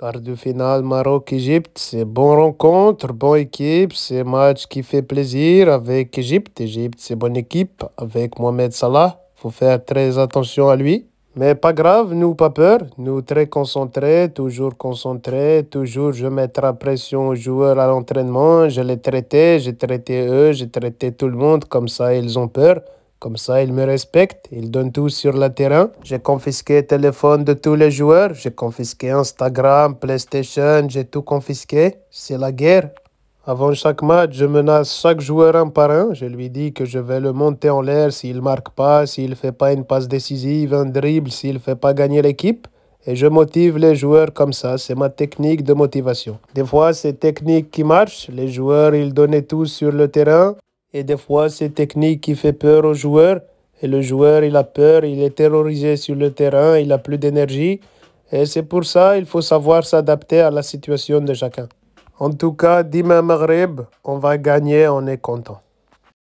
Quart de finale Maroc-Égypte, c'est bonne rencontre, bonne équipe, c'est match qui fait plaisir avec Égypte. Égypte, c'est bonne équipe avec Mohamed Salah. Faut faire très attention à lui. Mais pas grave, nous pas peur, nous très concentrés, toujours concentrés, toujours je mettrai pression aux joueurs à l'entraînement, je les traitais, j'ai traité eux, j'ai traité tout le monde, comme ça ils ont peur. Comme ça, ils me respectent, ils donnent tout sur le terrain. J'ai confisqué le téléphone de tous les joueurs, j'ai confisqué Instagram, PlayStation, j'ai tout confisqué. C'est la guerre. Avant chaque match, je menace chaque joueur un par un. Je lui dis que je vais le monter en l'air s'il ne marque pas, s'il ne fait pas une passe décisive, un dribble, s'il ne fait pas gagner l'équipe. Et je motive les joueurs comme ça, c'est ma technique de motivation. Des fois, c'est technique qui marche, les joueurs, ils donnaient tout sur le terrain, et des fois, c'est technique qui fait peur au joueur. Et le joueur, il a peur, il est terrorisé sur le terrain, il n'a plus d'énergie. Et c'est pour ça il faut savoir s'adapter à la situation de chacun. En tout cas, demain Maghreb, on va gagner, on est content.